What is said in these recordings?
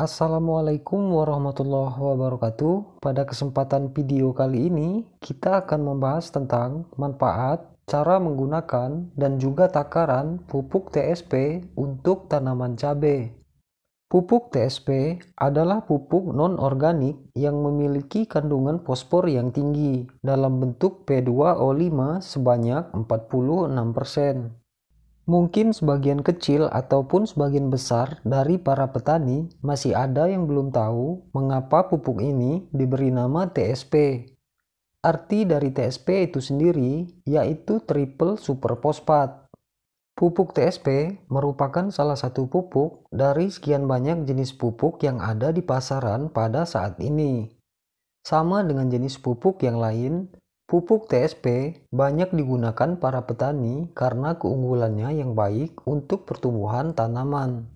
Assalamualaikum warahmatullahi wabarakatuh. Pada kesempatan video kali ini, kita akan membahas tentang manfaat, cara menggunakan, dan juga takaran pupuk TSP untuk tanaman cabai. Pupuk TSP adalah pupuk non-organik yang memiliki kandungan fosfor yang tinggi dalam bentuk P2O5 sebanyak 46%. Mungkin sebagian kecil ataupun sebagian besar dari para petani masih ada yang belum tahu mengapa pupuk ini diberi nama TSP. Arti dari TSP itu sendiri yaitu triple Super superfosfat. Pupuk TSP merupakan salah satu pupuk dari sekian banyak jenis pupuk yang ada di pasaran pada saat ini. Sama dengan jenis pupuk yang lain, Pupuk TSP banyak digunakan para petani karena keunggulannya yang baik untuk pertumbuhan tanaman.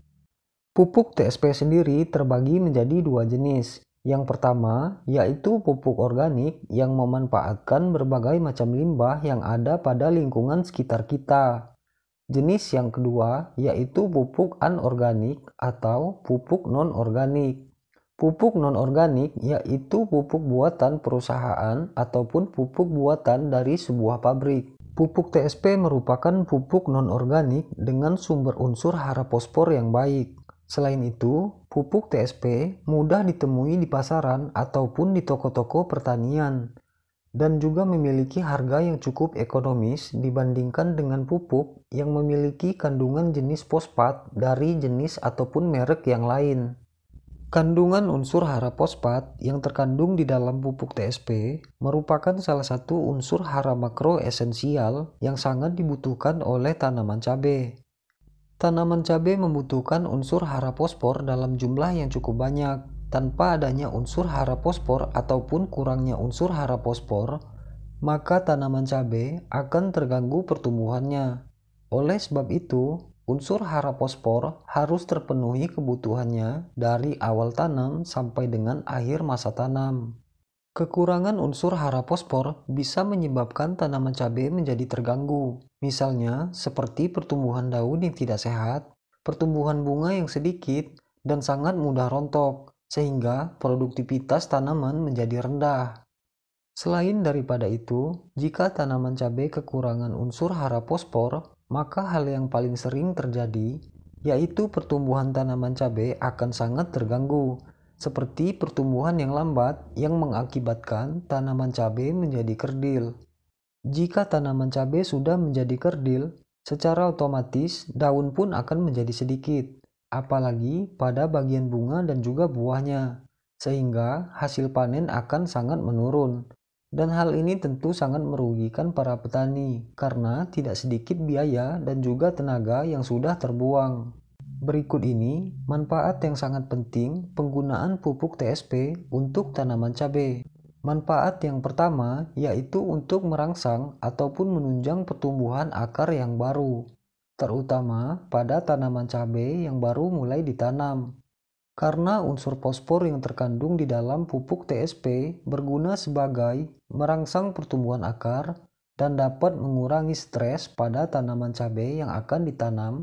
Pupuk TSP sendiri terbagi menjadi dua jenis. Yang pertama yaitu pupuk organik yang memanfaatkan berbagai macam limbah yang ada pada lingkungan sekitar kita. Jenis yang kedua yaitu pupuk anorganik atau pupuk non-organik. Pupuk non-organik yaitu pupuk buatan perusahaan ataupun pupuk buatan dari sebuah pabrik. Pupuk TSP merupakan pupuk non-organik dengan sumber unsur hara fosfor yang baik. Selain itu, pupuk TSP mudah ditemui di pasaran ataupun di toko-toko pertanian dan juga memiliki harga yang cukup ekonomis dibandingkan dengan pupuk yang memiliki kandungan jenis fosfat dari jenis ataupun merek yang lain. Kandungan unsur hara fosfat yang terkandung di dalam pupuk TSP merupakan salah satu unsur hara makro esensial yang sangat dibutuhkan oleh tanaman cabai. Tanaman cabai membutuhkan unsur hara fosfor dalam jumlah yang cukup banyak. Tanpa adanya unsur hara fosfor ataupun kurangnya unsur hara fosfor, maka tanaman cabai akan terganggu pertumbuhannya. Oleh sebab itu, Unsur hara fosfor harus terpenuhi kebutuhannya dari awal tanam sampai dengan akhir masa tanam. Kekurangan unsur hara fosfor bisa menyebabkan tanaman cabai menjadi terganggu, misalnya seperti pertumbuhan daun yang tidak sehat, pertumbuhan bunga yang sedikit, dan sangat mudah rontok, sehingga produktivitas tanaman menjadi rendah. Selain daripada itu, jika tanaman cabai kekurangan unsur hara fosfor, maka hal yang paling sering terjadi yaitu pertumbuhan tanaman cabai akan sangat terganggu, seperti pertumbuhan yang lambat yang mengakibatkan tanaman cabai menjadi kerdil. Jika tanaman cabai sudah menjadi kerdil, secara otomatis daun pun akan menjadi sedikit, apalagi pada bagian bunga dan juga buahnya, sehingga hasil panen akan sangat menurun. Dan hal ini tentu sangat merugikan para petani karena tidak sedikit biaya dan juga tenaga yang sudah terbuang. Berikut ini manfaat yang sangat penting penggunaan pupuk TSP untuk tanaman cabai. Manfaat yang pertama yaitu untuk merangsang ataupun menunjang pertumbuhan akar yang baru, terutama pada tanaman cabai yang baru mulai ditanam karena unsur fosfor yang terkandung di dalam pupuk TSP berguna sebagai merangsang pertumbuhan akar dan dapat mengurangi stres pada tanaman cabai yang akan ditanam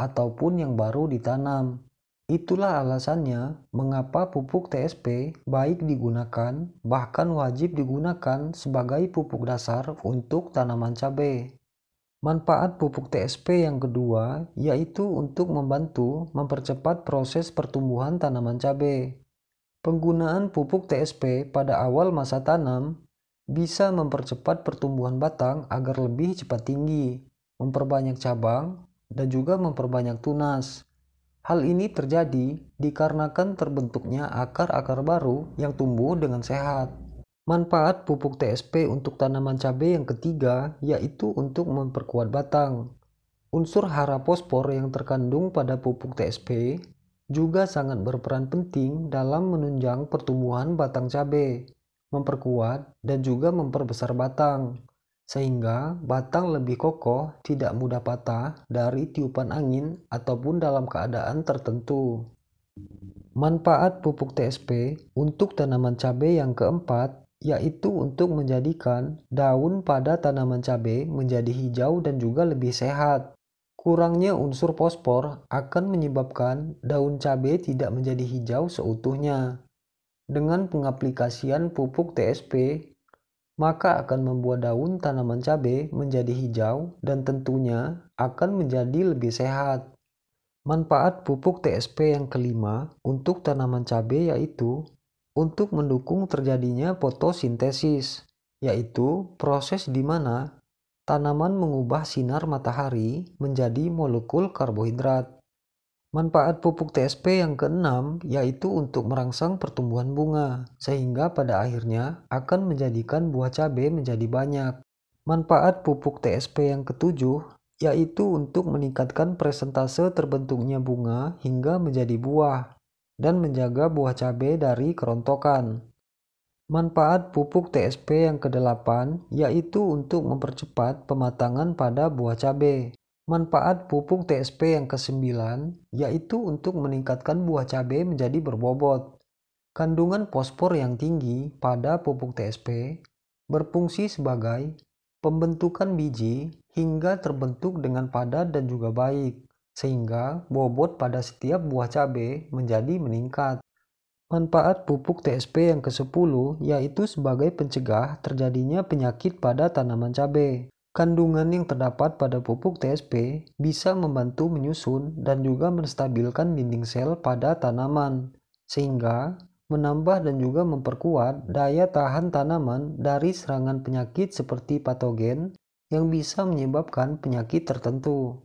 ataupun yang baru ditanam. Itulah alasannya mengapa pupuk TSP baik digunakan, bahkan wajib digunakan sebagai pupuk dasar untuk tanaman cabai. Manfaat pupuk TSP yang kedua yaitu untuk membantu mempercepat proses pertumbuhan tanaman cabai. Penggunaan pupuk TSP pada awal masa tanam bisa mempercepat pertumbuhan batang agar lebih cepat tinggi, memperbanyak cabang, dan juga memperbanyak tunas. Hal ini terjadi dikarenakan terbentuknya akar-akar baru yang tumbuh dengan sehat. Manfaat pupuk TSP untuk tanaman cabai yang ketiga yaitu untuk memperkuat batang. Unsur hara fosfor yang terkandung pada pupuk TSP juga sangat berperan penting dalam menunjang pertumbuhan batang cabai, memperkuat dan juga memperbesar batang, sehingga batang lebih kokoh, tidak mudah patah dari tiupan angin ataupun dalam keadaan tertentu. Manfaat pupuk TSP untuk tanaman cabai yang keempat yaitu untuk menjadikan daun pada tanaman cabai menjadi hijau dan juga lebih sehat. Kurangnya unsur fosfor akan menyebabkan daun cabai tidak menjadi hijau seutuhnya. Dengan pengaplikasian pupuk TSP, maka akan membuat daun tanaman cabai menjadi hijau dan tentunya akan menjadi lebih sehat. Manfaat pupuk TSP yang kelima untuk tanaman cabai yaitu untuk mendukung terjadinya fotosintesis, yaitu proses di mana tanaman mengubah sinar matahari menjadi molekul karbohidrat. Manfaat pupuk TSP yang keenam yaitu untuk merangsang pertumbuhan bunga, sehingga pada akhirnya akan menjadikan buah cabai menjadi banyak. Manfaat pupuk TSP yang ketujuh yaitu untuk meningkatkan presentase terbentuknya bunga hingga menjadi buah, dan menjaga buah cabai dari kerontokan. Manfaat pupuk TSP yang kedelapan yaitu untuk mempercepat pematangan pada buah cabai. Manfaat pupuk TSP yang kesembilan yaitu untuk meningkatkan buah cabai menjadi berbobot. Kandungan fosfor yang tinggi pada pupuk TSP berfungsi sebagai pembentukan biji hingga terbentuk dengan padat dan juga baik sehingga bobot pada setiap buah cabai menjadi meningkat. Manfaat pupuk TSP yang ke-10 yaitu sebagai pencegah terjadinya penyakit pada tanaman cabai. Kandungan yang terdapat pada pupuk TSP bisa membantu menyusun dan juga menstabilkan dinding sel pada tanaman, sehingga menambah dan juga memperkuat daya tahan tanaman dari serangan penyakit seperti patogen yang bisa menyebabkan penyakit tertentu.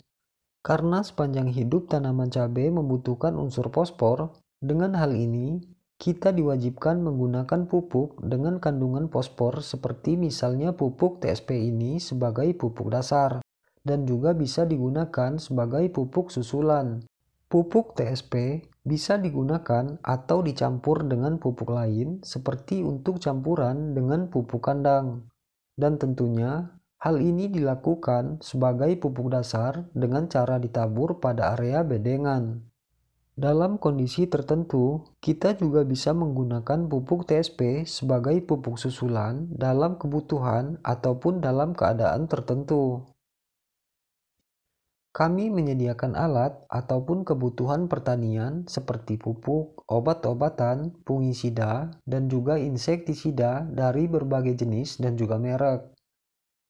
Karena sepanjang hidup tanaman cabai membutuhkan unsur fosfor, dengan hal ini kita diwajibkan menggunakan pupuk dengan kandungan fosfor seperti misalnya pupuk TSP ini sebagai pupuk dasar dan juga bisa digunakan sebagai pupuk susulan. Pupuk TSP bisa digunakan atau dicampur dengan pupuk lain seperti untuk campuran dengan pupuk kandang. Dan tentunya Hal ini dilakukan sebagai pupuk dasar dengan cara ditabur pada area bedengan. Dalam kondisi tertentu, kita juga bisa menggunakan pupuk TSP sebagai pupuk susulan dalam kebutuhan ataupun dalam keadaan tertentu. Kami menyediakan alat ataupun kebutuhan pertanian seperti pupuk, obat-obatan, fungisida, dan juga insektisida dari berbagai jenis dan juga merek.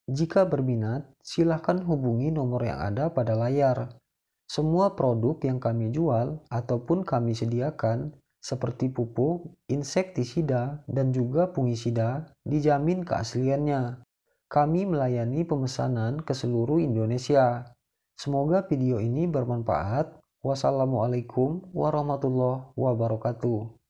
Jika berminat, silahkan hubungi nomor yang ada pada layar. Semua produk yang kami jual ataupun kami sediakan seperti pupuk, insektisida, dan juga fungisida dijamin keasliannya. Kami melayani pemesanan ke seluruh Indonesia. Semoga video ini bermanfaat. Wassalamualaikum warahmatullahi wabarakatuh.